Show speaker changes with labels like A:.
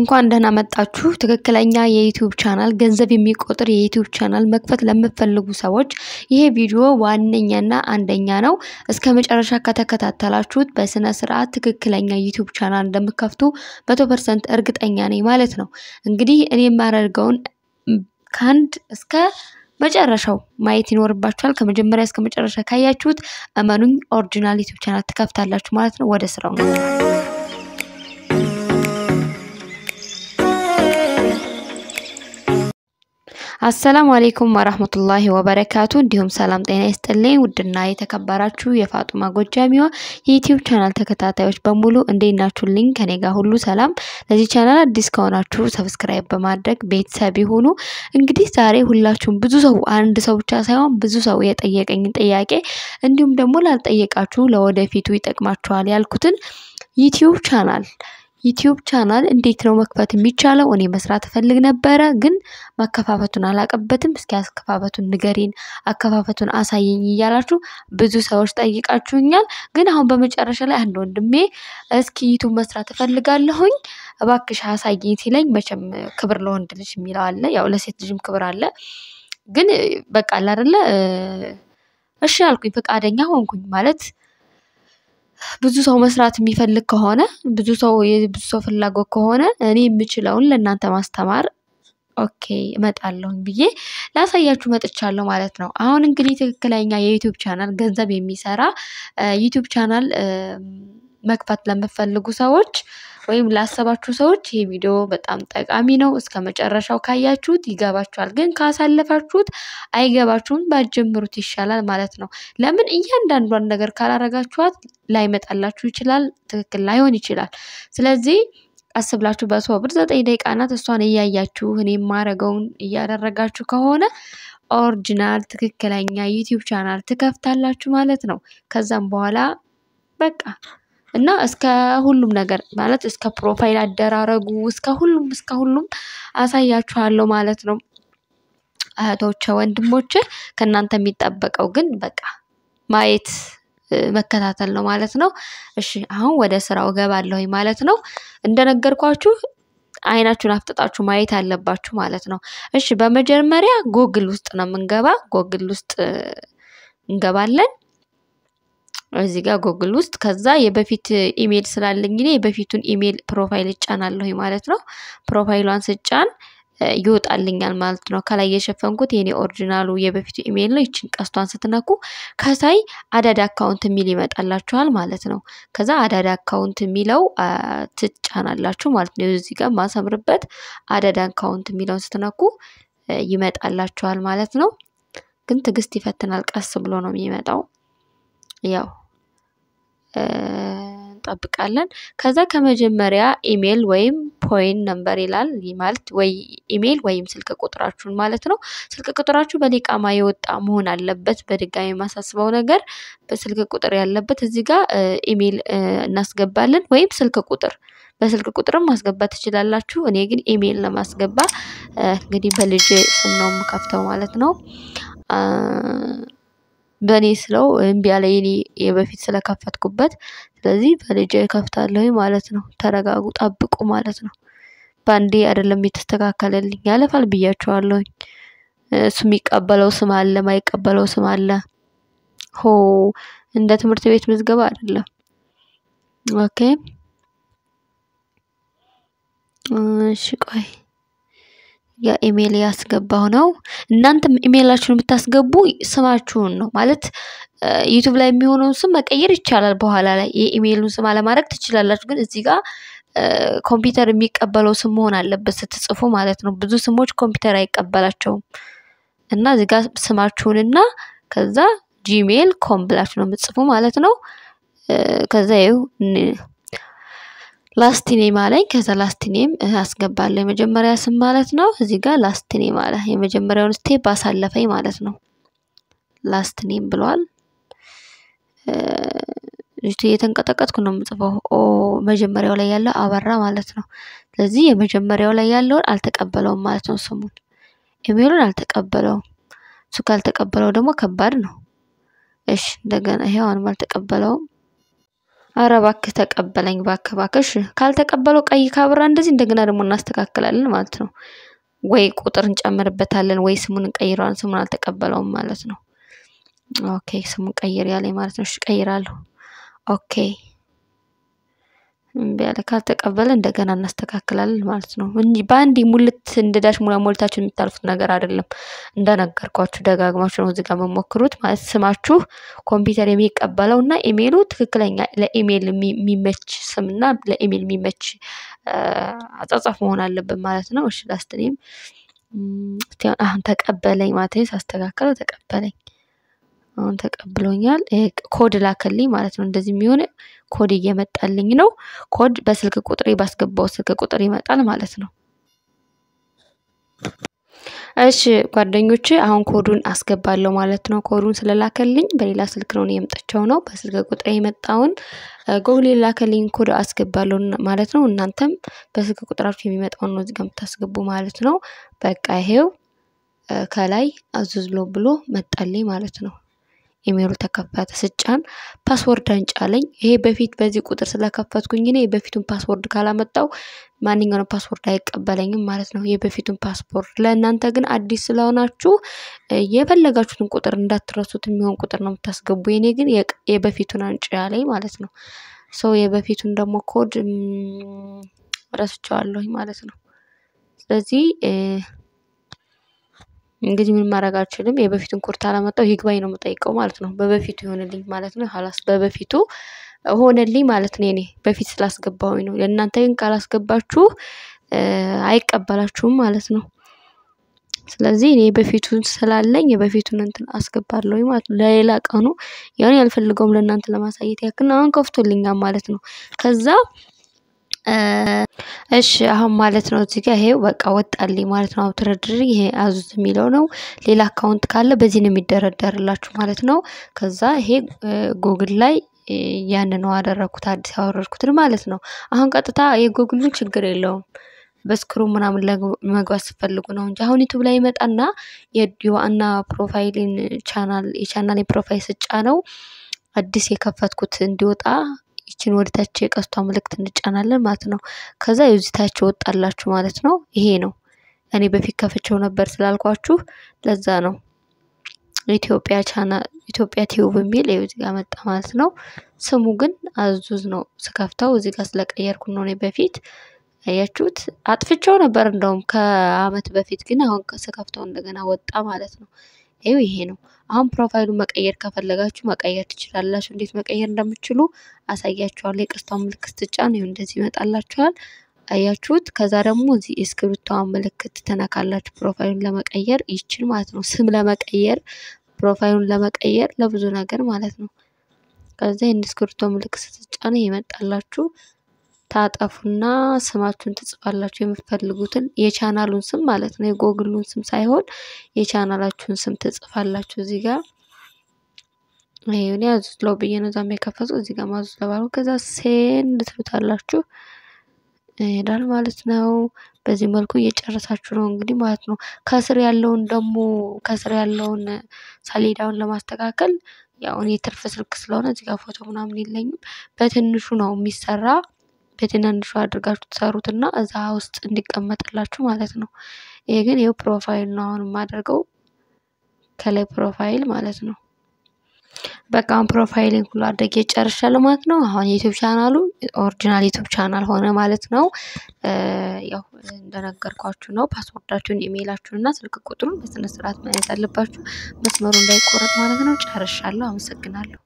A: እንኳን ደህና መጣችሁ። ትክክለኛ የዩቲዩብ ቻናል ገንዘብ የሚቆጥር የዩቲዩብ ቻናል መክፈት ለምትፈልጉ ሰዎች ይሄ ቪዲዮ ዋነኛና አንደኛ ነው። እስከ መጨረሻ ከተከታተላችሁት በስነ ስርዓት ትክክለኛ ዩቲዩብ ቻናል እንደምከፍቱ መቶ ፐርሰንት እርግጠኛ ነኝ ማለት ነው። እንግዲህ እኔ የማደርገውን ከአንድ እስከ መጨረሻው ማየት ይኖርባችኋል። ከመጀመሪያ እስከ መጨረሻ ካያችሁት እመኑኝ ኦሪጂናል ዩቲዩብ ቻናል ትከፍታላችሁ ማለት ነው። ወደ ስራው ነው። አሰላሙ አሌይኩም ወራህመቱላሂ ወበረካቱ። እንዲሁም ሰላም ጤና ይስጥልኝ። ውድና የተከበራችሁ የፋጡማ ጎጃሚዋ የዩቲዩብ ቻናል ተከታታዮች በሙሉ እንዴት ናችሁልኝ? ከኔ ጋር ሁሉ ሰላም። ለዚህ ቻናል አዲስ ከሆናችሁ ሰብስክራይብ በማድረግ ቤተሰብ ይሁኑ። እንግዲህ ዛሬ ሁላችሁም ብዙ ሰው አንድ ሰው ብቻ ሳይሆን ብዙ ሰው የጠየቀኝን ጥያቄ እንዲሁም ደግሞ ላልጠየቃችሁ ለወደፊቱ ይጠቅማችኋል ያልኩትን ዩቲዩብ ቻናል ዩቲዩብ ቻናል እንዴት ነው መክፈት የሚቻለው? እኔ መስራት እፈልግ ነበረ፣ ግን መከፋፈቱን አላቀበትም። እስኪ አከፋፈቱን ንገሪን፣ አከፋፈቱን አሳየኝ እያላችሁ ብዙ ሰዎች ጠይቃችሁኛል። ግን አሁን በመጨረሻ ላይ አንድ ወንድሜ እስኪ ዩቱብ መስራት እፈልጋለሁኝ እባክሽ አሳየኝ ሲለኝ፣ መቼም ክብር ለወንድ ልጅ የሚለው አለ፣ ያው ለሴት ልጅም ክብር አለ። ግን በቃ አላደለ እሺ አልኩኝ፣ ፈቃደኛ ሆንኩኝ ማለት ብዙ ሰው መስራት የሚፈልግ ከሆነ ብዙ ሰው የብዙ ሰው ፍላጎት ከሆነ እኔ የምችለውን ለእናንተ ማስተማር ኦኬ እመጣለሁኝ ብዬ ላሳያችሁ መጥቻለሁ ማለት ነው። አሁን እንግዲህ ትክክለኛ የዩቱብ ቻናል ገንዘብ የሚሰራ ዩቱብ ቻናል መክፈት ለምፈልጉ ሰዎች ወይም ላሰባችሁ ሰዎች ይሄ ቪዲዮ በጣም ጠቃሚ ነው። እስከ መጨረሻው ካያችሁት ይገባችኋል፣ ግን ካሳለፋችሁት አይገባችሁም። ባጀምሩት ይሻላል ማለት ነው። ለምን እያንዳንዷን ነገር ካላረጋችኋት ላይመጣላችሁ ይችላል፣ ትክክል ላይሆን ይችላል። ስለዚህ ቀስ ብላችሁ በሶብር ዘጠኝ ደቂቃ ናት። እሷን እያያችሁ እኔ የማረገውን እያደረጋችሁ ከሆነ ኦሪጂናል ትክክለኛ ዩቲዩብ ቻናል ትከፍታላችሁ ማለት ነው። ከዛም በኋላ በቃ እና እስከ ሁሉም ነገር ማለት እስከ ፕሮፋይል አደራረጉ እስከ ሁሉም እስከ ሁሉም አሳያችኋለሁ ማለት ነው። እህቶቼ ወንድሞቼ ከእናንተ የሚጠበቀው ግን በቃ ማየት መከታተል ነው ማለት ነው። እሺ አሁን ወደ ስራው እገባለሁኝ ማለት ነው። እንደነገርኳችሁ አይናችሁን አፍጥጣችሁ ማየት አለባችሁ ማለት ነው። እሺ በመጀመሪያ ጎግል ውስጥ ነው የምንገባ። ጎግል ውስጥ እንገባለን። እዚህ ጋር ጎግል ውስጥ ከዛ የበፊት ኢሜል ስላለኝ እኔ የበፊቱን ኢሜል ፕሮፋይል እጫናለሁ ማለት ነው። ፕሮፋይሏን ስጫን ይወጣልኛል ማለት ነው። ከላይ የሸፈንኩት የኔ ኦሪጂናሉ የበፊቱ ኢሜይል ነው። ይችን ቀስቷን ስትነኩ ከሳይ አዳድ አካውንት የሚል ይመጣላችኋል ማለት ነው። ከዛ አዳድ አካውንት የሚለው ትጫናላችሁ ማለት ነው። እዚህ ጋር ማሰምርበት አዳድ አካውንት የሚለውን ስትነኩ ይመጣላችኋል ማለት ነው። ግን ትዕግስት ይፈትናል። ቀስ ብሎ ነው የሚመጣው ያው እንጠብቃለን። ከዛ ከመጀመሪያ ኢሜል ወይም ፖይን ነምበር ይላል ማለት ወይ ኢሜል ወይም ስልክ ቁጥራችሁን ማለት ነው። ስልክ ቁጥራችሁ በሊቃማ የወጣ መሆን አለበት። በድጋሚ የማሳስበው ነገር በስልክ ቁጥር ያለበት እዚህ ጋር ኢሜል እናስገባለን ወይም ስልክ ቁጥር በስልክ ቁጥርም ማስገባት ትችላላችሁ። እኔ ግን ኢሜል ለማስገባ እንግዲህ በልጅ ስም ነው የምከፍተው ማለት ነው። በእኔ ስለው እምቢ አለኝ እኔ የበፊት ስለከፈትኩበት። ስለዚህ በልጄ እከፍታለሁ ማለት ነው። ተረጋጉ፣ ጠብቁ ማለት ነው። በአንዴ አይደለም የተስተካከለልኝ፣ ያለፋል ብያቸዋለሁኝ። እሱ የሚቀበለው ስም አለ፣ ማይቀበለው ስም አለ። ሆ እንደ ትምህርት ቤት ምዝገባ አይደለም። ኦኬ እሺ ቆይ የኢሜል ያስገባሁ ነው። እናንተም ኢሜላችሁን ብታስገቡ ስማችሁን ነው ማለት ዩቱብ ላይ የሚሆነውን ስም መቀየር ይቻላል። በኋላ ላይ የኢሜይሉን ስም አለማድረግ ትችላላችሁ። ግን እዚህ ጋር ኮምፒውተር የሚቀበለው ስም መሆን አለበት ስትጽፉ ማለት ነው። ብዙ ስሞች ኮምፒውተር አይቀበላቸውም እና እዚህ ጋር ስማችሁንና ከዛ ጂሜል ኮም ብላችሁ ነው የምትጽፉ ማለት ነው። ከዛ ይኸው ላስትኔም አለኝ። ከዛ ላስትኔም አስገባለሁ የመጀመሪያ ስም ማለት ነው። እዚህ ጋር ላስትኔም አለ። የመጀመሪያውን ስቴፕ አሳለፈኝ ማለት ነው። ላስትኔም ብሏል። እየተንቀጠቀጥኩ ነው የምጽፈው። ኦ መጀመሪያው ላይ ያለው አበራ ማለት ነው። ስለዚህ የመጀመሪያው ላይ ያለውን አልተቀበለውም ማለት ነው። ስሙን ኢሜሉን አልተቀበለውም። እሱ ካልተቀበለው ደግሞ ከባድ ነው። እሺ እንደገና ይሄው አልተቀበለውም። አረ እባክህ ተቀበለኝ እባክህ እባክሽ። ካልተቀበለው ቀይ ካብራ እንደዚህ እንደገና ደግሞ እናስተካክላለን ማለት ነው። ወይ ቁጥር እንጨምርበታለን ወይ ስሙን እንቀይረዋለን። ስሙን አልተቀበለውም ማለት ነው። ኦኬ ስሙን ቀይር ያለኝ ማለት ነው። እሺ ቀይራለሁ። ኦኬ እምቢ አለ ካልተቀበለ እንደገና እናስተካክላለን ማለት ነው እንጂ በአንድ ሙልት እንደዳሽ ሙላ ሞልታችሁ የምታልፉት ነገር አይደለም። እንደነገርኳችሁ ደጋግማችሁ ነው እዚጋ መሞክሩት ማለት ስማችሁ ኮምፒውተር የሚቀበለው እና ኢሜይሉ ትክክለኛ ለኢሜይል የሚመች ስምና ለኢሜይል የሚመች አጻጻፍ መሆን አለብን ማለት ነው። እሺ ላስትኔም አሁን ተቀበለኝ ማለት ሳስተካከለው ተቀበለኝ አሁን ተቀብሎኛል። ኮድ ላከልኝ ማለት ነው። እንደዚህ የሚሆን ኮድ እየመጣልኝ ነው። ኮድ በስልክ ቁጥሬ ባስገባው ስልክ ቁጥር ይመጣል ማለት ነው። እሺ ጓደኞቼ አሁን ኮዱን አስገባለሁ ማለት ነው። ኮዱን ስለላከልኝ በሌላ ስልክ ነው የምጠቸው ነው። በስልክ ቁጥር የመጣውን ጎግል የላከልኝ ኮድ አስገባለሁ ማለት ነው። እናንተም በስልክ ቁጥራችሁ የሚመጣውን ነው እዚጋ የምታስገቡ ማለት ነው። በቃ ይሄው ከላይ አዙዝሎ ብሎ መጣልኝ ማለት ነው። ኢሜሉ ተከፈተ ስጫን ፓስወርድ አንጫለኝ። ይሄ በፊት በዚህ ቁጥር ስለከፈትኩኝ እኔ የበፊቱን ፓስወርድ ካላመጣው ማንኛውንም ፓስወርድ አይቀበለኝም ማለት ነው። የበፊቱን ፓስፖርት ለእናንተ ግን አዲስ ስለሆናችሁ የፈለጋችሁትን ቁጥር እንዳትረሱት የሚሆን ቁጥር ነው የምታስገቡ። የኔ ግን የበፊቱን አንጭ ያለኝ ማለት ነው። ሰው የበፊቱን ደግሞ ኮድ ረስቸዋለሁኝ ማለት ነው። ስለዚህ እንግዲህ ምን ማድረግ አልችልም። የበፊቱን ኩርታ አላመጣው ይግባኝ ነው የምጠይቀው ማለት ነው። በበፊቱ ይሆንልኝ ማለት ነው። ሀላስ በበፊቱ ሆነልኝ ማለት ነው። እኔ በፊት ስላስገባሁኝ ነው። ለእናንተ ግን ካላስገባችሁ አይቀበላችሁም ማለት ነው። ስለዚህ እኔ በፊቱን ስላለኝ የበፊቱን እንትን አስገባለሁ ማለት ነው። ለሌላ ቀኑ ያን ያልፈልገውም ለእናንተ ለማሳየት ያክል አሁን ከፍቶልኛል ማለት ነው። ከዛ እሺ አሁን ማለት ነው እዚህ ጋር ይሄው በቃ ወጣልኝ ማለት ነው። አውትረድሪ ይሄ አዙት የሚለው ነው። ሌላ አካውንት ካለ በዚህ ነው የሚደረደርላችሁ ማለት ነው። ከዛ ይሄ ጉግል ላይ ያን ነው አደረግኩት አዲስ ያወረድኩትን ማለት ነው። አሁን ቀጥታ የጎግሉን ችግር የለውም በስክሩ ምናምን ለመግባት ስፈልጉ ነው እንጂ አሁን ዩቱብ ላይ ይመጣና የዋና ፕሮፋይልን ቻናል የቻናል ፕሮፋይል ስጫ ነው አዲስ የከፈትኩት እንዲወጣ ይችን ወደታች የቀስቷ ምልክት እንጫናለን ማለት ነው። ከዛ የዚታች ወጣላችሁ ማለት ነው። ይሄ ነው። እኔ በፊት ከፍቸው ነበር ስላልኳችሁ ለዛ ነው። ኢትዮጵያ ቻና ኢትዮጵያ ቲዩብ የሚል እዚህ ጋር መጣ ማለት ነው። ስሙ ግን አዙዝ ነው ስከፍተው እዚህ ጋር ስለቀየርኩ ነው። እኔ በፊት አያችሁት አጥፍቼው ነበር እንደውም ከአመት በፊት ግን አሁን ስከፍተው እንደገና ወጣ ማለት ነው። ይኸው ይሄ ነው። አሁን ፕሮፋይሉን መቀየር ከፈለጋችሁ መቀየር ትችላላችሁ። እንዴት መቀየር እንደምትችሉ አሳያችኋለሁ። የቅስቷን ምልክት ስትጫን ነው እንደዚህ ይመጣላችኋል። አያችሁት? ከዛ ደግሞ እዚህ የእስክሪብቷን ምልክት ትነካላችሁ። ፕሮፋይሉን ለመቀየር ይችል ማለት ነው። ስም ለመቀየር፣ ፕሮፋይሉን ለመቀየር፣ ለብዙ ነገር ማለት ነው። ከዛ የእስክሪብቶ ምልክት ስትጫን ይመጣላችሁ። ታጠፉና ስማችሁን ትጽፋላችሁ የምትፈልጉትን የቻናሉን ስም ማለት ነው። የጎግሉን ስም ሳይሆን የቻናላችሁን ስም ትጽፋላችሁ። እዚህ ጋር ይሄን ያዙት ለው ብዬ ነው ዛም እዚህ ጋር ማዙት ለባሉ ከዛ ሴንድ ትሉታላችሁ ይሄዳል ማለት ነው። በዚህ መልኩ እየጨረሳችሁ ነው እንግዲህ ማለት ነው። ከስር ያለውን ደግሞ ከስር ያለውን ሰሌዳውን ለማስተካከል ያው እኔ ትርፍ ስልክ ስለሆነ እዚህ ጋር ፎቶ ምናምን የለኝም። በትንሹ ነው የሚሰራ። በትናንሹ አድርጋችሁ ትሰሩትና እዛ ውስጥ እንዲቀመጥላችሁ ማለት ነው። ይሄ ግን ይኸው ፕሮፋይል ነው አሁን የማደርገው ከላይ ፕሮፋይል ማለት ነው። በቃ አሁን ፕሮፋይሊንግ ሁሉ አድርጌ ጨርሻለሁ ማለት ነው። አሁን የዩቲዩብ ቻናሉ ኦሪጂናል ዩቲዩብ ቻናል ሆነ ማለት ነው። ያው እንደነገርኳችሁ ነው። ፓስወርዳችሁን፣ ኢሜይላችሁን እና ስልክ ቁጥሩን በስነ ስርዓት ማየት አለባችሁ። መስመሩ እንዳይቆረጥ ማለት ነው። ጨርሻለሁ። አመሰግናለሁ።